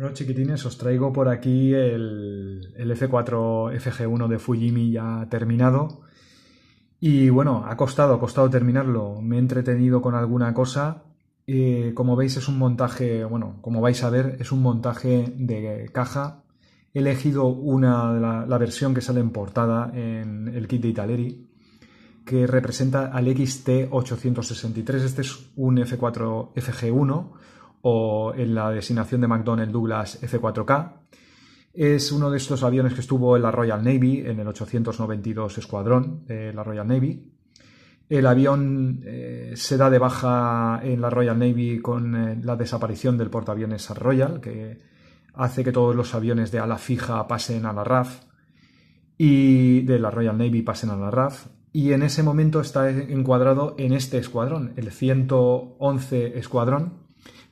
Bueno, chiquitines, os traigo por aquí el, F4 FG1 de Fujimi ya terminado. Y bueno, ha costado, ha costado terminarlo. Me he entretenido con alguna cosa. Eh, como veis, es un montaje, bueno, como vais a ver, es un montaje de caja. He elegido una, la, la versión que sale en portada en el kit de Italeri, que representa al XT863. Este es un F4 FG1 o en la designación de McDonnell Douglas F-4K. Es uno de estos aviones que estuvo en la Royal Navy, en el 892 Escuadrón de la Royal Navy. El avión eh, se da de baja en la Royal Navy con eh, la desaparición del portaaviones Royal, que hace que todos los aviones de ala fija pasen a la RAF y de la Royal Navy pasen a la RAF. Y en ese momento está encuadrado en este escuadrón, el 111 Escuadrón,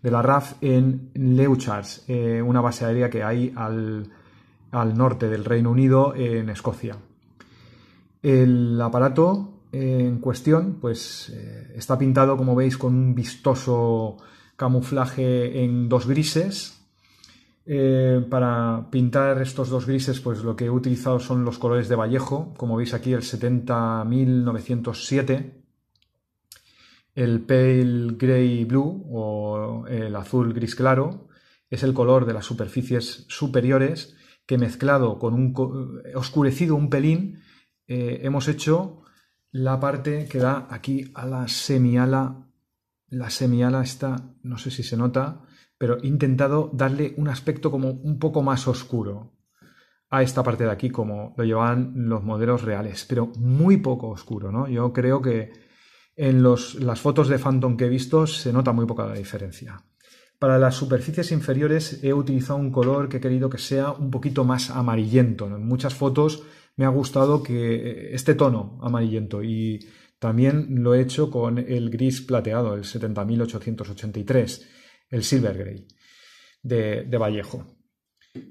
de la RAF en Leuchars, eh, una base aérea que hay al, norte del Reino Unido, en Escocia. El aparato eh, en cuestión pues eh, está pintado como veis con un vistoso camuflaje en dos grises para pintar estos dos grises pues lo que he utilizado son los colores de Vallejo como veis aquí el 70907 el pale grey blue o el azul gris claro es el color de las superficies superiores que mezclado con un oscurecido un pelín eh, hemos hecho la parte que da aquí a la semiala. La semiala está, no sé si se nota, pero he intentado darle un aspecto como un poco más oscuro a esta parte de aquí, como lo llevan los modelos reales, pero muy poco oscuro, ¿no? Yo creo que en las fotos de Phantom que he visto se nota muy poca la diferencia. Para las superficies inferiores he utilizado un color que he querido que sea un poquito más amarillento. En muchas fotos me ha gustado que eh, este tono amarillento y también lo he hecho con el gris plateado, el 70883, el Silver Grey de Vallejo,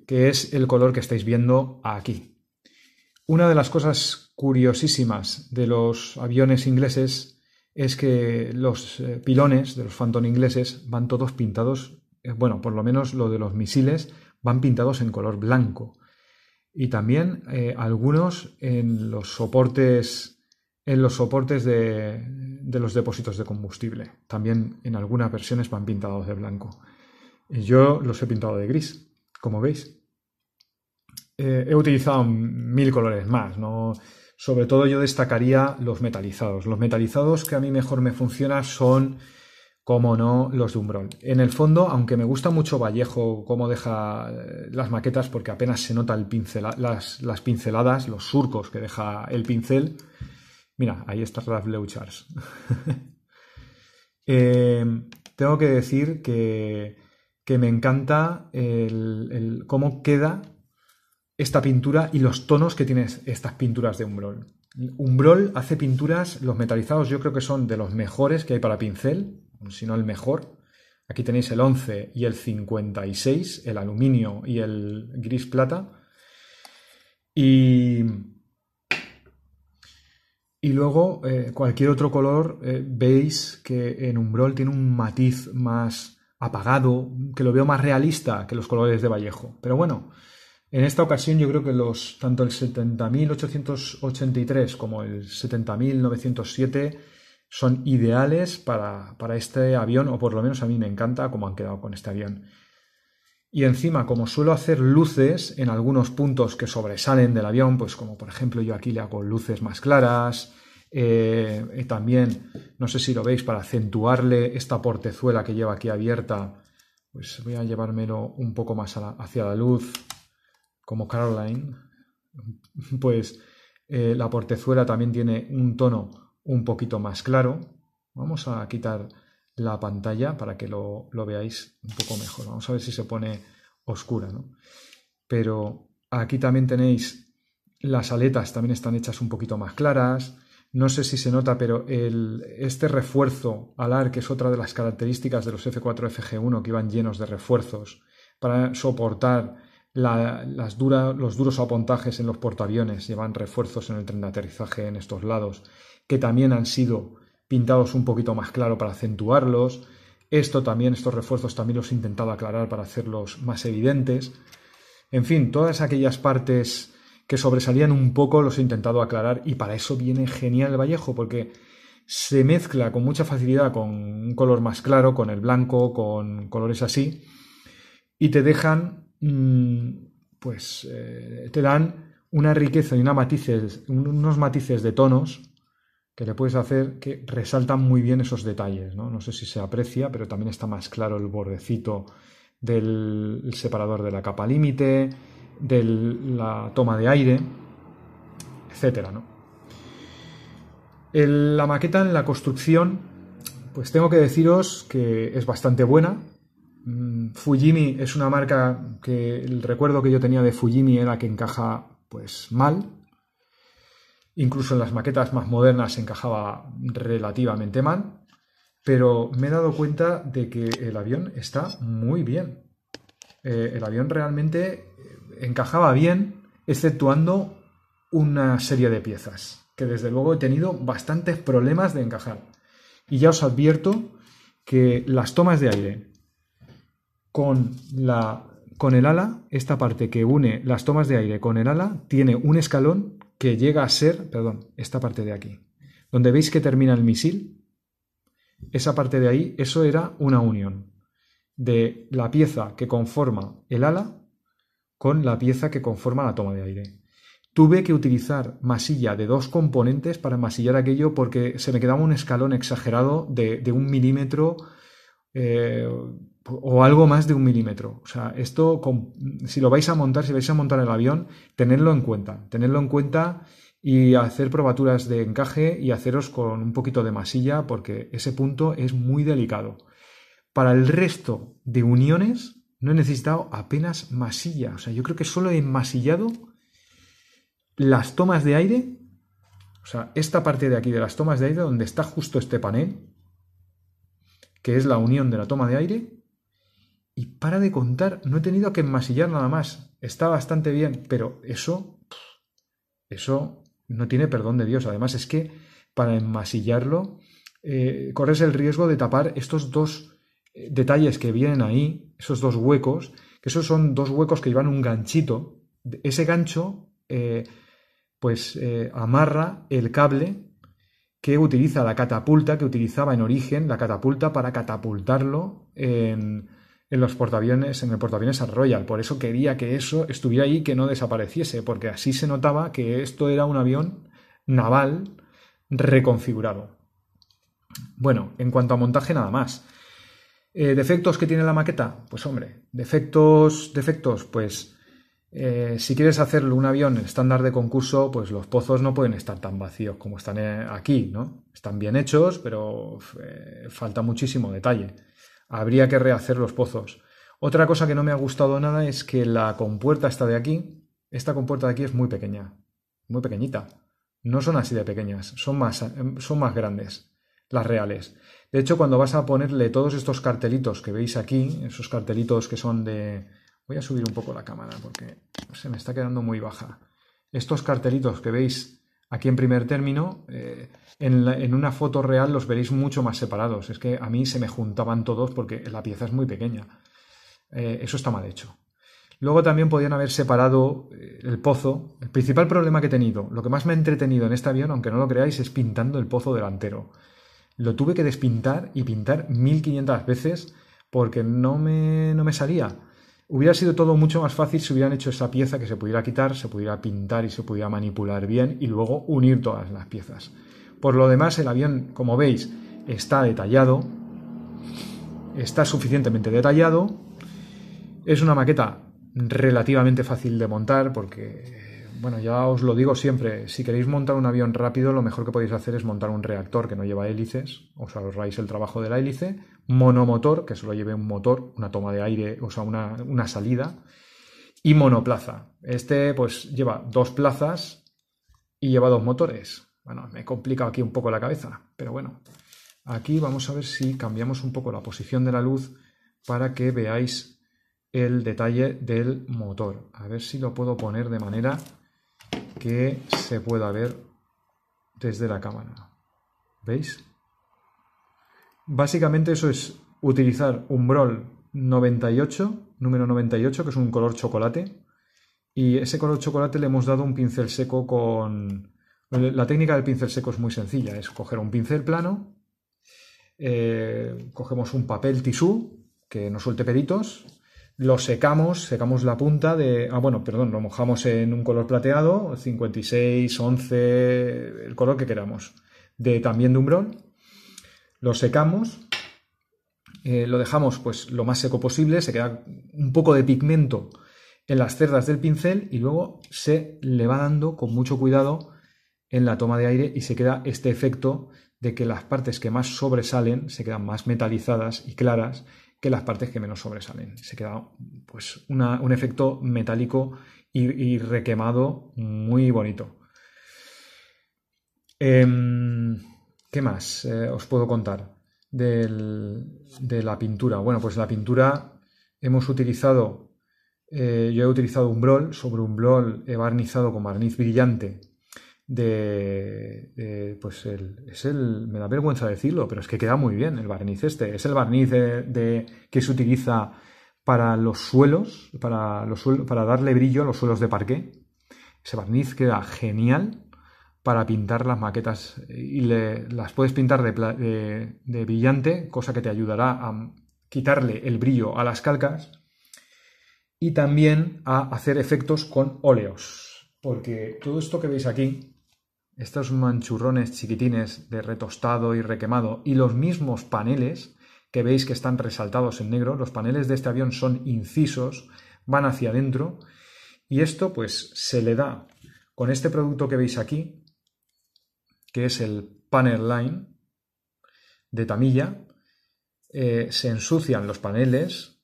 que es el color que estáis viendo aquí. Una de las cosas curiosísimas de los aviones ingleses es que los eh, pilones de los Phantom ingleses van todos pintados, eh, bueno, por lo menos lo de los misiles, van pintados en color blanco. Y también eh, algunos en los soportes, en los soportes de, de, los depósitos de combustible. También en algunas versiones van pintados de blanco. Yo los he pintado de gris, como veis. he utilizado mil colores más, no, sobre todo yo destacaría los metalizados. Los metalizados que a mí mejor me funcionan son, como no, los de Umbrón. En el fondo, aunque me gusta mucho Vallejo, cómo deja eh, las maquetas, porque apenas se nota el pincel, las, pinceladas, los surcos que deja el pincel. Mira, ahí está Ralph Leuchars. Em, tengo que decir que, me encanta cómo queda esta pintura y los tonos que tienes estas pinturas de umbral Umbral hace pinturas, los metalizados yo creo que son de los mejores que hay para pincel, si no el mejor. Aquí tenéis el 11 y el 56, el aluminio y el gris plata. Y, y luego eh, cualquier otro color eh, veis que en umbral tiene un matiz más apagado, que lo veo más realista que los colores de Vallejo. Pero bueno, en esta ocasión yo creo que los tanto el 70.883 como el 70.907 son ideales para, este avión, o por lo menos a mí me encanta cómo han quedado con este avión. Y encima, como suelo hacer luces en algunos puntos que sobresalen del avión, pues como por ejemplo yo aquí le hago luces más claras, eh, también, no sé si lo veis, para acentuarle esta portezuela que lleva aquí abierta, pues voy a llevármelo un poco más hacia la luz, como Caroline, pues eh, la portezuela también tiene un tono un poquito más claro. Vamos a quitar la pantalla para que lo, lo veáis un poco mejor. Vamos a ver si se pone oscura, ¿no? Pero aquí también tenéis las aletas, también están hechas un poquito más claras. No sé si se nota, pero este refuerzo alar, que es otra de las características de los F4FG1, que iban llenos de refuerzos para soportar los duros apontajes en los portaaviones llevan refuerzos en el tren de aterrizaje en estos lados, que también han sido pintados un poquito más claro para acentuarlos. Esto también, estos refuerzos también los he intentado aclarar para hacerlos más evidentes. En fin, todas aquellas partes que sobresalían un poco los he intentado aclarar y para eso viene genial el Vallejo, porque se mezcla con mucha facilidad con un color más claro, con el blanco, con colores así, y te dejan Mm, pues eh, te dan una riqueza y matices, unos matices de tonos que le puedes hacer que resaltan muy bien esos detalles. ¿no? no sé si se aprecia, pero también está más claro el bordecito del separador de la capa límite, de la toma de aire, etc. ¿no? la maqueta en la construcción, pues tengo que deciros que es bastante buena, Mm, Fujimi es una marca que el recuerdo que yo tenía de Fujimi era que encaja pues mal. Incluso en las maquetas más modernas encajaba relativamente mal. Pero me he dado cuenta de que el avión está muy bien. Eh, el avión realmente eh, encajaba bien, exceptuando una serie de piezas, que desde luego he tenido bastantes problemas de encajar. Y ya os advierto que las tomas de aire con, la, con el ala, esta parte que une las tomas de aire con el ala, tiene un escalón que llega a ser, perdón, esta parte de aquí, donde veis que termina el misil, esa parte de ahí, eso era una unión de la pieza que conforma el ala con la pieza que conforma la toma de aire. Tuve que utilizar masilla de dos componentes para masillar aquello porque se me quedaba un escalón exagerado de, de un milímetro, eh, o algo más de un milímetro. O sea, esto, si lo vais a montar, si vais a montar el avión, tenedlo en cuenta. Tenedlo en cuenta y hacer probaturas de encaje y haceros con un poquito de masilla porque ese punto es muy delicado. Para el resto de uniones no he necesitado apenas masilla. O sea, yo creo que solo he masillado las tomas de aire. O sea, esta parte de aquí de las tomas de aire, donde está justo este panel, que es la unión de la toma de aire, y para de contar, no he tenido que enmasillar nada más. Está bastante bien, pero eso, eso no tiene perdón de Dios. Además es que para enmasillarlo eh, corres el riesgo de tapar estos dos eh, detalles que vienen ahí, esos dos huecos, que esos son dos huecos que llevan un ganchito. Ese gancho eh, pues amarra el cable que utiliza la catapulta, que utilizaba en origen la catapulta para catapultarlo en en los portaaviones, en el portaaviones Arroyal Royal. Por eso quería que eso estuviera ahí, que no desapareciese, porque así se notaba que esto era un avión naval reconfigurado. Bueno, en cuanto a montaje, nada más. Eh, ¿Defectos que tiene la maqueta? Pues hombre, defectos, defectos, pues eh, si quieres hacerlo un avión estándar de concurso, pues los pozos no pueden estar tan vacíos como están eh, aquí, ¿no? Están bien hechos, pero falta muchísimo detalle. Habría que rehacer los pozos. Otra cosa que no me ha gustado nada es que la compuerta está de aquí, esta compuerta de aquí es muy pequeña, muy pequeñita. No son así de pequeñas, son más, son más grandes, las reales. De hecho, cuando vas a ponerle todos estos cartelitos que veis aquí, esos cartelitos que son de... Voy a subir un poco la cámara porque se me está quedando muy baja. Estos cartelitos que veis Aquí en primer término, eh, en, una foto real los veréis mucho más separados. Es que a mí se me juntaban todos porque la pieza es muy pequeña. Eh, eso está mal hecho. Luego también podían haber separado eh, el pozo. El principal problema que he tenido, lo que más me ha entretenido en este avión, aunque no lo creáis, es pintando el pozo delantero. Lo tuve que despintar y pintar 1500 veces porque no no me salía. Hubiera sido todo mucho más fácil si hubieran hecho esa pieza que se pudiera quitar, se pudiera pintar y se pudiera manipular bien y luego unir todas las piezas. Por lo demás, el avión, como veis, está detallado, está suficientemente detallado, es una maqueta relativamente fácil de montar porque bueno, ya os lo digo siempre, si queréis montar un avión rápido, lo mejor que podéis hacer es montar un reactor que no lleva hélices, os ahorráis el trabajo de la hélice, monomotor, que solo lleve un motor, una toma de aire, o sea, una, una salida, y monoplaza. Este pues lleva dos plazas y lleva dos motores. Bueno, me complica aquí un poco la cabeza, pero bueno. Aquí vamos a ver si cambiamos un poco la posición de la luz para que veáis el detalle del motor. A ver si lo puedo poner de manera que se pueda ver desde la cámara. ¿Veis? Básicamente eso es utilizar un brol 98, número 98, que es un color chocolate. Y ese color chocolate le hemos dado un pincel seco con... La técnica del pincel seco es muy sencilla, es coger un pincel plano, eh, cogemos un papel tisú que no suelte peritos lo secamos, secamos la punta de... Ah, bueno, perdón, lo mojamos en un color plateado, 56, 11, el color que queramos, de también de umbrón. Lo secamos, eh, lo dejamos pues lo más seco posible, se queda un poco de pigmento en las cerdas del pincel y luego se le va dando con mucho cuidado en la toma de aire y se queda este efecto de que las partes que más sobresalen se quedan más metalizadas y claras que las partes que menos sobresalen. Se queda pues, un efecto metálico y, requemado muy bonito. Em, ¿Qué más eh, os puedo contar de la pintura? Bueno, pues la pintura hemos utilizado, eh, yo he utilizado un brol, sobre un brol he barnizado con barniz brillante de, pues es el, me da vergüenza decirlo, pero es que queda muy bien el barniz este. Es el barniz de, que se utiliza para los suelos, para, los para darle brillo a los suelos de parqué. Ese barniz queda genial para pintar las maquetas y las puedes pintar de brillante, cosa que te ayudará a quitarle el brillo a las calcas y también a hacer efectos con óleos, porque todo esto que veis aquí estos manchurrones chiquitines de retostado y requemado y los mismos paneles que veis que están resaltados en negro, los paneles de este avión son incisos, van hacia adentro y esto pues se le da con este producto que veis aquí, que es el panel line de Tamilla, eh, se ensucian los paneles,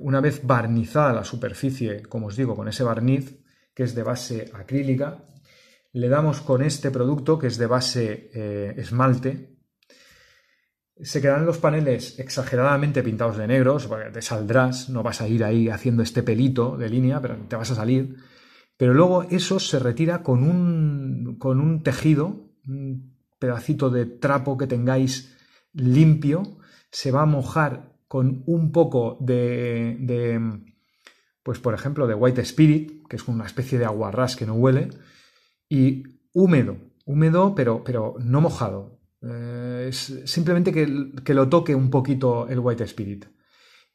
una vez barnizada la superficie, como os digo, con ese barniz que es de base acrílica, le damos con este producto que es de base eh, esmalte, se quedan los paneles exageradamente pintados de negros, te saldrás, no vas a ir ahí haciendo este pelito de línea, pero te vas a salir. Pero luego eso se retira con un, con un tejido, un pedacito de trapo que tengáis limpio, se va a mojar con un poco de, de pues por ejemplo, de White Spirit, que es una especie de aguarrás que no huele, y húmedo, húmedo pero, pero no mojado. Eh, es simplemente que, lo toque un poquito el White Spirit.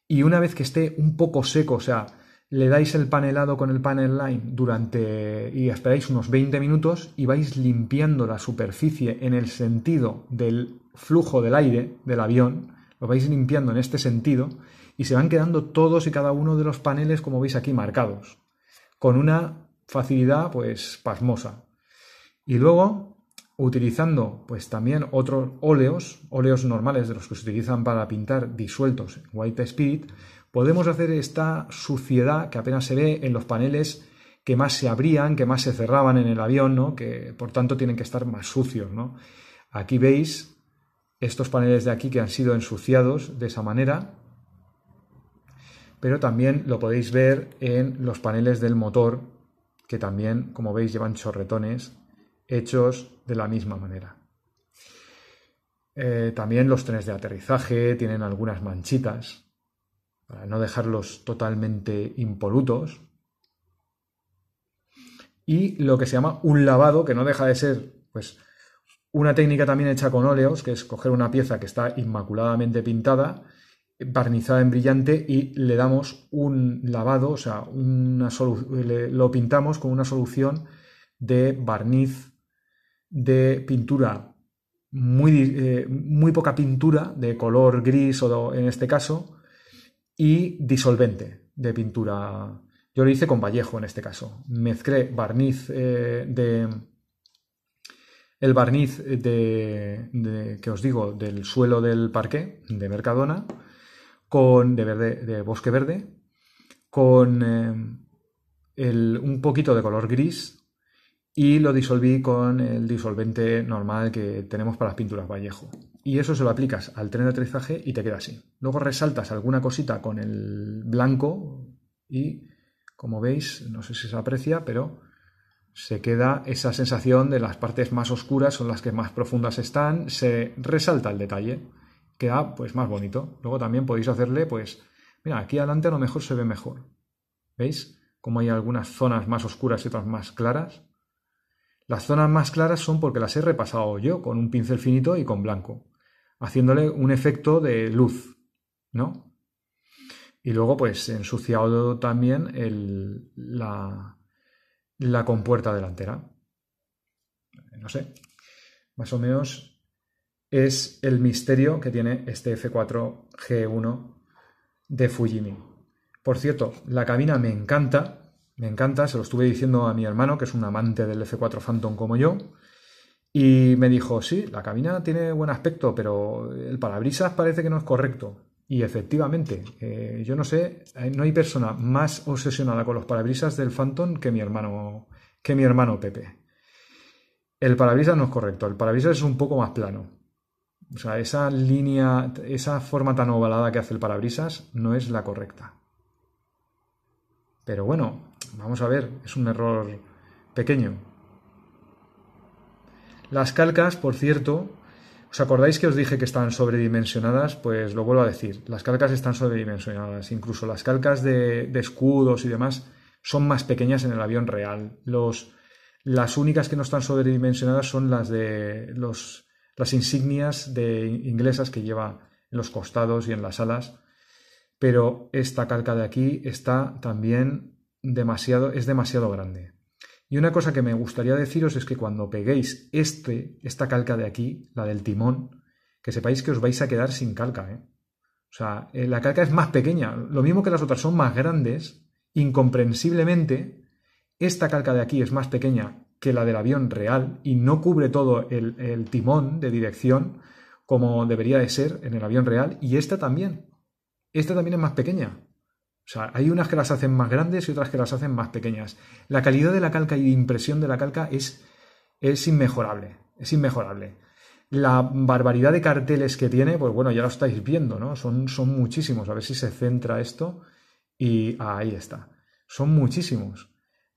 Y una vez que esté un poco seco, o sea, le dais el panelado con el panel line durante y esperáis unos 20 minutos y vais limpiando la superficie en el sentido del flujo del aire del avión, lo vais limpiando en este sentido y se van quedando todos y cada uno de los paneles como veis aquí marcados, con una facilidad pues pasmosa. Y luego, utilizando pues también otros óleos, óleos normales de los que se utilizan para pintar disueltos en White Spirit, podemos hacer esta suciedad que apenas se ve en los paneles que más se abrían, que más se cerraban en el avión, ¿no? que por tanto tienen que estar más sucios. ¿no? Aquí veis estos paneles de aquí que han sido ensuciados de esa manera, pero también lo podéis ver en los paneles del motor que también, como veis, llevan chorretones hechos de la misma manera. Eh, también los trenes de aterrizaje tienen algunas manchitas para no dejarlos totalmente impolutos. Y lo que se llama un lavado, que no deja de ser pues, una técnica también hecha con óleos, que es coger una pieza que está inmaculadamente pintada barnizada en brillante y le damos un lavado, o sea, lo pintamos con una solución de barniz de pintura, muy, eh, muy poca pintura, de color gris o en este caso, y disolvente de pintura. Yo lo hice con Vallejo en este caso. Mezclé barniz eh, de... El barniz de, que os digo, del suelo del parque de Mercadona, con de, verde, de bosque verde, con eh, un poquito de color gris y lo disolví con el disolvente normal que tenemos para las pinturas Vallejo. Y eso se lo aplicas al tren de aterrizaje y te queda así. Luego resaltas alguna cosita con el blanco y, como veis, no sé si se aprecia, pero se queda esa sensación de las partes más oscuras son las que más profundas están, se resalta el detalle queda pues más bonito. Luego también podéis hacerle pues, mira, aquí adelante a lo mejor se ve mejor. ¿Veis? Como hay algunas zonas más oscuras y otras más claras. Las zonas más claras son porque las he repasado yo con un pincel finito y con blanco, haciéndole un efecto de luz, ¿no? Y luego pues he ensuciado también el, la, la compuerta delantera. No sé, más o menos es el misterio que tiene este F4G1 de Fujimi. Por cierto, la cabina me encanta, me encanta, se lo estuve diciendo a mi hermano, que es un amante del F4 Phantom como yo, y me dijo, sí, la cabina tiene buen aspecto, pero el parabrisas parece que no es correcto. Y efectivamente, eh, yo no sé, eh, no hay persona más obsesionada con los parabrisas del Phantom que mi hermano, que mi hermano Pepe. El parabrisas no es correcto, el parabrisas es un poco más plano. O sea, esa línea, esa forma tan ovalada que hace el parabrisas no es la correcta. Pero bueno, vamos a ver, es un error pequeño. Las calcas, por cierto, ¿os acordáis que os dije que están sobredimensionadas? Pues lo vuelvo a decir, las calcas están sobredimensionadas. Incluso las calcas de, escudos y demás son más pequeñas en el avión real. las únicas que no están sobredimensionadas son las de los las insignias de inglesas que lleva en los costados y en las alas, pero esta calca de aquí está también demasiado, es demasiado grande. Y una cosa que me gustaría deciros es que cuando peguéis este, esta calca de aquí, la del timón, que sepáis que os vais a quedar sin calca. ¿eh? O sea, eh, la calca es más pequeña. Lo mismo que las otras son más grandes, incomprensiblemente, esta calca de aquí es más pequeña que la del avión real y no cubre todo el, timón de dirección como debería de ser en el avión real y esta también. Esta también es más pequeña. O sea, hay unas que las hacen más grandes y otras que las hacen más pequeñas. La calidad de la calca y de impresión de la calca es, es inmejorable. Es inmejorable. La barbaridad de carteles que tiene, pues bueno, ya lo estáis viendo, ¿no? Son, son muchísimos. A ver si se centra esto. Y ahí está. Son muchísimos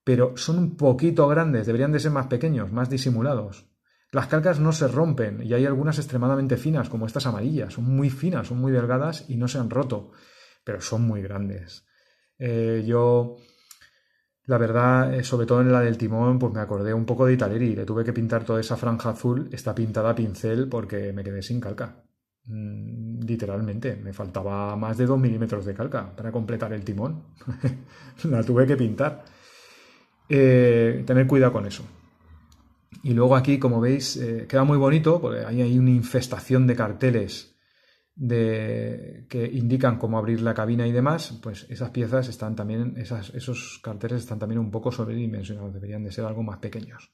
pero son un poquito grandes, deberían de ser más pequeños, más disimulados. Las calcas no se rompen y hay algunas extremadamente finas, como estas amarillas, son muy finas, son muy delgadas y no se han roto, pero son muy grandes. Eh, yo, la verdad, eh, sobre todo en la del timón, pues me acordé un poco de Italeri, le tuve que pintar toda esa franja azul, está pintada a pincel porque me quedé sin calca. Mm, literalmente, me faltaba más de 2 milímetros de calca para completar el timón. la tuve que pintar. Eh, tener cuidado con eso. Y luego aquí, como veis, eh, queda muy bonito, porque ahí hay una infestación de carteles de, que indican cómo abrir la cabina y demás, pues esas piezas están también, esas, esos carteles están también un poco sobredimensionados, deberían de ser algo más pequeños.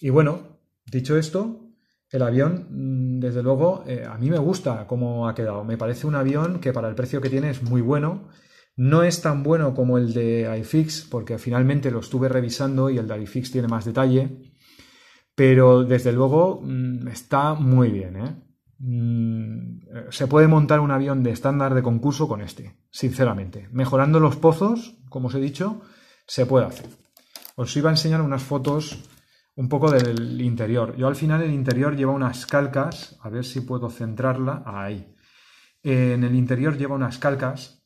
Y bueno, dicho esto, el avión, mm, desde luego, eh, a mí me gusta cómo ha quedado. Me parece un avión que para el precio que tiene es muy bueno no es tan bueno como el de iFix, porque finalmente lo estuve revisando y el de iFix tiene más detalle, pero desde luego mm, está muy bien. ¿eh? Mm, se puede montar un avión de estándar de concurso con este, sinceramente. Mejorando los pozos, como os he dicho, se puede hacer. Os iba a enseñar unas fotos un poco del interior. Yo al final el interior lleva unas calcas, a ver si puedo centrarla ahí. En el interior lleva unas calcas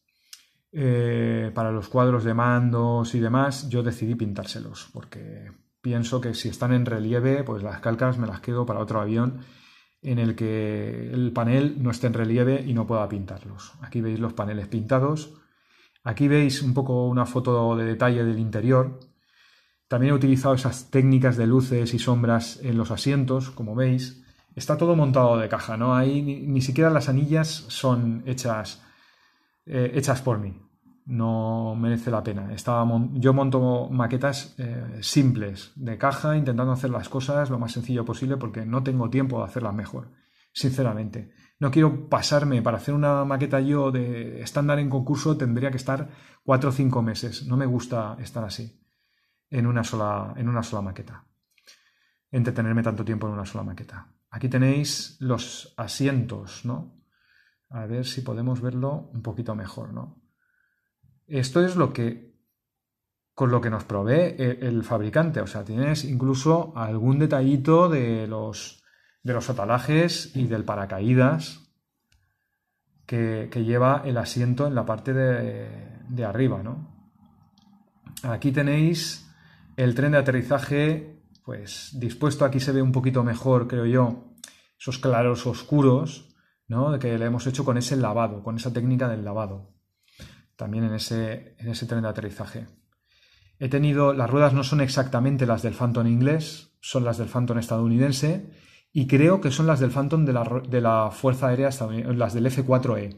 eh, para los cuadros de mandos y demás, yo decidí pintárselos, porque pienso que si están en relieve, pues las calcas me las quedo para otro avión en el que el panel no esté en relieve y no pueda pintarlos. Aquí veis los paneles pintados. Aquí veis un poco una foto de detalle del interior. También he utilizado esas técnicas de luces y sombras en los asientos, como veis. Está todo montado de caja, ¿no? hay ni siquiera las anillas son hechas eh, hechas por mí. No merece la pena. Estaba yo monto maquetas eh, simples, de caja, intentando hacer las cosas lo más sencillo posible porque no tengo tiempo de hacerlas mejor, sinceramente. No quiero pasarme, para hacer una maqueta yo de estándar en concurso tendría que estar cuatro o cinco meses. No me gusta estar así, en una sola, en una sola maqueta. Entretenerme tanto tiempo en una sola maqueta. Aquí tenéis los asientos, ¿no? A ver si podemos verlo un poquito mejor, ¿no? Esto es lo que con lo que nos provee e, el fabricante. O sea, tienes incluso algún detallito de los, de los atalajes y del paracaídas que, lleva el asiento en la parte de, de arriba, ¿no? Aquí tenéis el tren de aterrizaje, pues dispuesto. Aquí se ve un poquito mejor, creo yo, esos claros oscuros que le hemos hecho con ese lavado, con esa técnica del lavado, también en ese, en ese tren de aterrizaje. He tenido, las ruedas no son exactamente las del Phantom inglés, son las del Phantom estadounidense y creo que son las del Phantom de la, Fuerza Aérea estadounidense, las del F4E.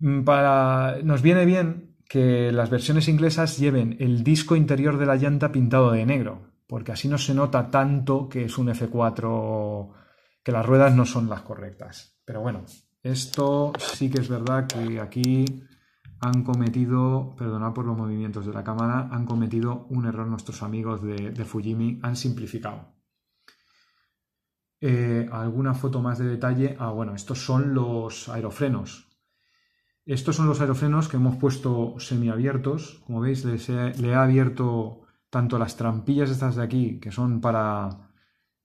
Mm, para, nos viene bien que las versiones inglesas lleven el disco interior de la llanta pintado de negro, porque así no se nota tanto que es un F4 que las ruedas no son las correctas. Pero bueno, esto sí que es verdad que aquí han cometido, perdonad por los movimientos de la cámara, han cometido un error nuestros amigos de, Fujimi, han simplificado. Eh, alguna foto más de detalle. Ah, bueno, estos son los aerofrenos. Estos son los aerofrenos que hemos puesto semiabiertos. Como veis, le ha abierto tanto las trampillas estas de aquí, que son para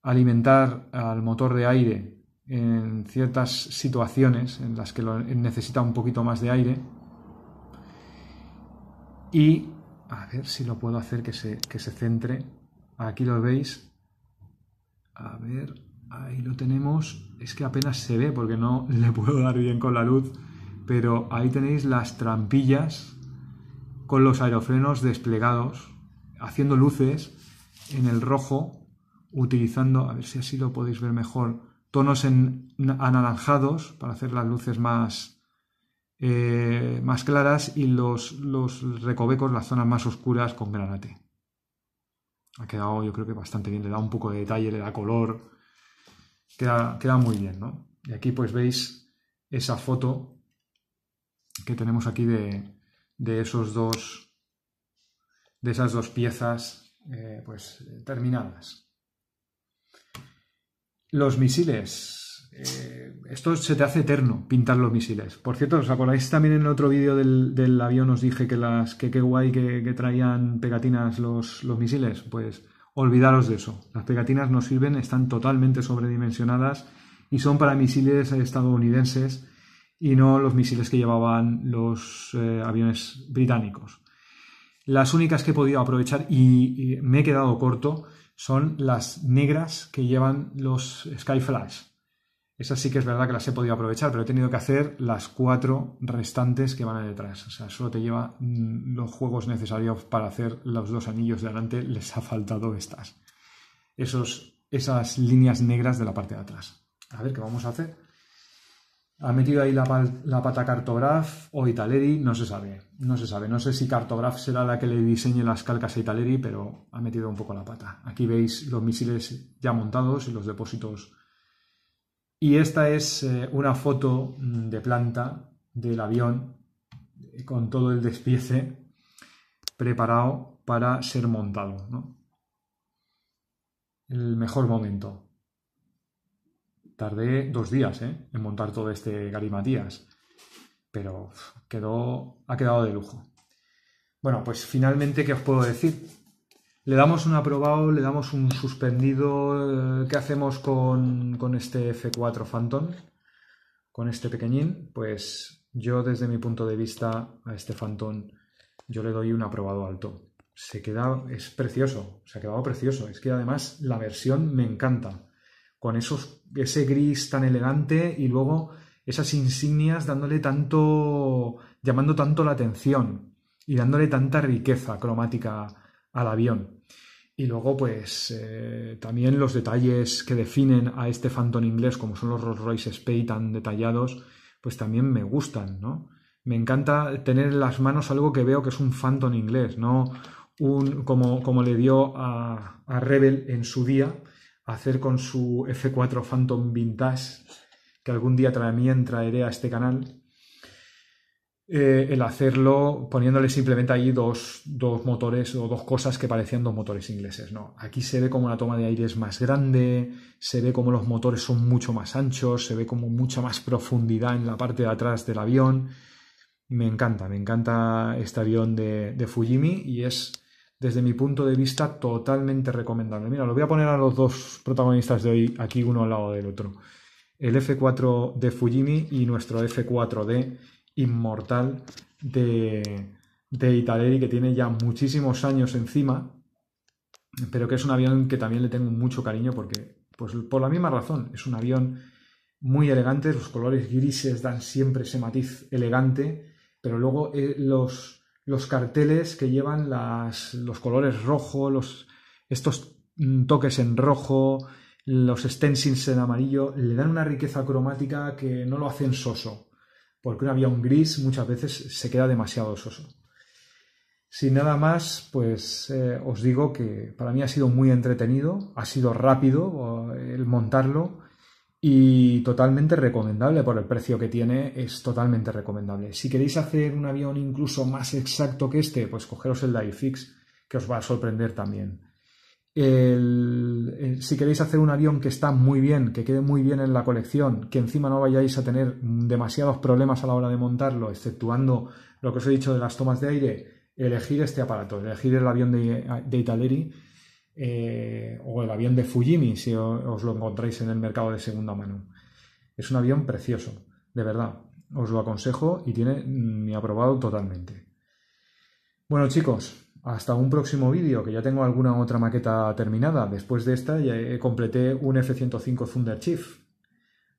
alimentar al motor de aire en ciertas situaciones en las que necesita un poquito más de aire. Y a ver si lo puedo hacer que se, que se centre. Aquí lo veis. A ver, ahí lo tenemos. Es que apenas se ve porque no le puedo dar bien con la luz. Pero ahí tenéis las trampillas con los aerofrenos desplegados, haciendo luces en el rojo utilizando, a ver si así lo podéis ver mejor, tonos anaranjados para hacer las luces más, eh, más claras y los, los recovecos, las zonas más oscuras con granate. Ha quedado yo creo que bastante bien, le da un poco de detalle, le da color, queda, muy bien, ¿no? Y aquí pues veis esa foto que tenemos aquí de, esos dos de esas dos piezas eh, pues terminadas. Los misiles. Eh, esto se te hace eterno, pintar los misiles. Por cierto, ¿os acordáis también en otro vídeo del, avión os dije que las que qué guay que, traían pegatinas los, misiles? Pues olvidaros de eso. Las pegatinas no sirven, están totalmente sobredimensionadas y son para misiles estadounidenses y no los misiles que llevaban los eh, aviones británicos. Las únicas que he podido aprovechar y me he quedado corto son las negras que llevan los skyflies. Esas sí que es verdad que las he podido aprovechar, pero he tenido que hacer las cuatro restantes que van detrás. O sea, solo te lleva mm, los juegos necesarios para hacer los dos anillos de delante, les ha faltado estas. Esos, esas líneas negras de la parte de atrás. A ver qué vamos a hacer. Ha metido ahí la, pata Cartograph o Italeri, no se sabe, no se sabe. No sé si Cartograph será la que le diseñe las calcas a Italeri, pero ha metido un poco la pata. Aquí veis los misiles ya montados y los depósitos. Y esta es eh, una foto mm, de planta del avión con todo el despiece preparado para ser montado. El mejor momento. Tardé dos días ¿eh? en montar todo este galimatías, pero quedó, ha quedado de lujo. Bueno, pues finalmente, ¿qué os puedo decir? Le damos un aprobado, le damos un suspendido. Eh, ¿Qué hacemos con, con este F4 Phantom? Con este pequeñín, pues yo desde mi punto de vista a este Phantom yo le doy un aprobado alto. Se queda, es precioso, se ha quedado precioso. Es que además la versión me encanta con esos, ese gris tan elegante y luego esas insignias dándole tanto, llamando tanto la atención y dándole tanta riqueza cromática al avión. Y luego, pues, eh, también los detalles que definen a este Phantom inglés, como son los Rolls Royce Spey tan detallados, pues también me gustan, ¿no? Me encanta tener en las manos algo que veo que es un Phantom inglés, ¿no? Un, como, como le dio a, a Rebel en su día, hacer con su F4 Phantom Vintage, que algún día también traeré a este canal, eh, el hacerlo poniéndole simplemente ahí dos, motores o dos cosas que parecían dos motores ingleses. ¿no? Aquí se ve como la toma de aire es más grande, se ve como los motores son mucho más anchos, se ve como mucha más profundidad en la parte de atrás del avión. Me encanta, me encanta este avión de Fujimi y es desde mi punto de vista, totalmente recomendable. Mira, lo voy a poner a los dos protagonistas de hoy aquí, uno al lado del otro. El F4 de Fujimi y nuestro F4 d Inmortal de, de Italeri, que tiene ya muchísimos años encima, pero que es un avión que también le tengo mucho cariño porque, pues por la misma razón, es un avión muy elegante, los colores grises dan siempre ese matiz elegante, pero luego eh, los los carteles que llevan los colores rojo, los, estos mm, toques en rojo, los stencils en amarillo, le dan una riqueza cromática que no lo hacen soso, porque un avión gris muchas veces se queda demasiado soso. Sin nada más, pues eh, os digo que para mí ha sido muy entretenido, ha sido rápido el montarlo y totalmente recomendable por el precio que tiene, es totalmente recomendable. Si queréis hacer un avión incluso más exacto que este, pues cogeros el fix que os va a sorprender también. si queréis hacer un avión que está muy bien, que quede muy bien en la colección, que encima no vayáis a tener demasiados problemas a la hora de montarlo, exceptuando lo que os he dicho de las tomas de aire, elegir este aparato, elegir el avión de Italeri eh, o el avión de Fujimi, si os lo encontráis en el mercado de segunda mano. Es un avión precioso, de verdad. Os lo aconsejo y tiene mi mm, aprobado totalmente. Bueno chicos, hasta un próximo vídeo, que ya tengo alguna otra maqueta terminada. Después de esta ya eh, completé un F-105 Thunder Chief.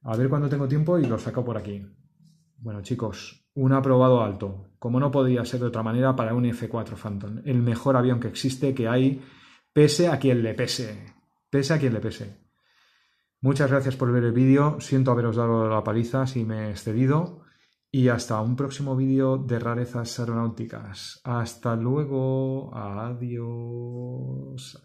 A ver cuándo tengo tiempo y lo saco por aquí. Bueno chicos, un aprobado alto, como no podía ser de otra manera para un F-4 Phantom, el mejor avión que existe que hay pese a quien le pese, pese a quien le pese. Muchas gracias por ver el vídeo, siento haberos dado la paliza si me he excedido y hasta un próximo vídeo de rarezas aeronáuticas. Hasta luego, adiós.